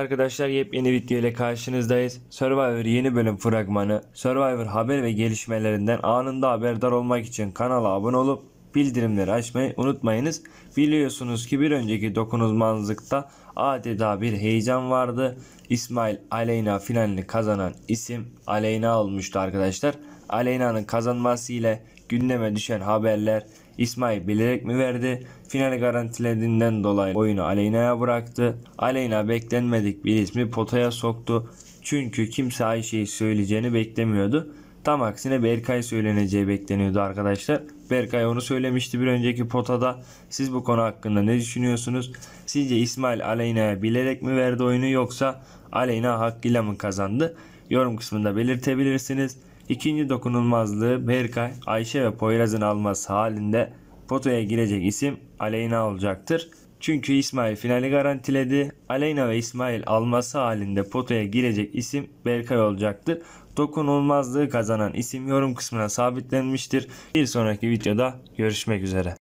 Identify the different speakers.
Speaker 1: arkadaşlar yepyeni video ile karşınızdayız. Survivor yeni bölüm fragmanı, Survivor haber ve gelişmelerinden anında haberdar olmak için kanala abone olup bildirimleri açmayı unutmayınız. Biliyorsunuz ki bir önceki dokunulmazlıkta adeta bir heyecan vardı. İsmail Aleyna finalini kazanan isim Aleyna olmuştu arkadaşlar. Aleyna'nın kazanması ile gündeme düşen haberler İsmail bilerek mi verdi? Finali garantilediğinden dolayı oyunu Aleyna'ya bıraktı. Aleyna beklenmedik bir ismi potaya soktu. Çünkü kimse Ayşe'yi söyleyeceğini beklemiyordu. Tam aksine Berkay söyleneceği bekleniyordu arkadaşlar. Berkay onu söylemişti bir önceki potada. Siz bu konu hakkında ne düşünüyorsunuz? Sizce İsmail Aleyna'ya bilerek mi verdi oyunu yoksa Aleyna hakkıyla mı kazandı? Yorum kısmında belirtebilirsiniz. İkinci dokunulmazlığı Berkay, Ayşe ve Poyraz'ın alması halinde potaya girecek isim Aleyna olacaktır. Çünkü İsmail finali garantiledi. Aleyna ve İsmail alması halinde Potoya girecek isim Berkay olacaktır. Dokunulmazlığı kazanan isim yorum kısmına sabitlenmiştir. Bir sonraki videoda görüşmek üzere.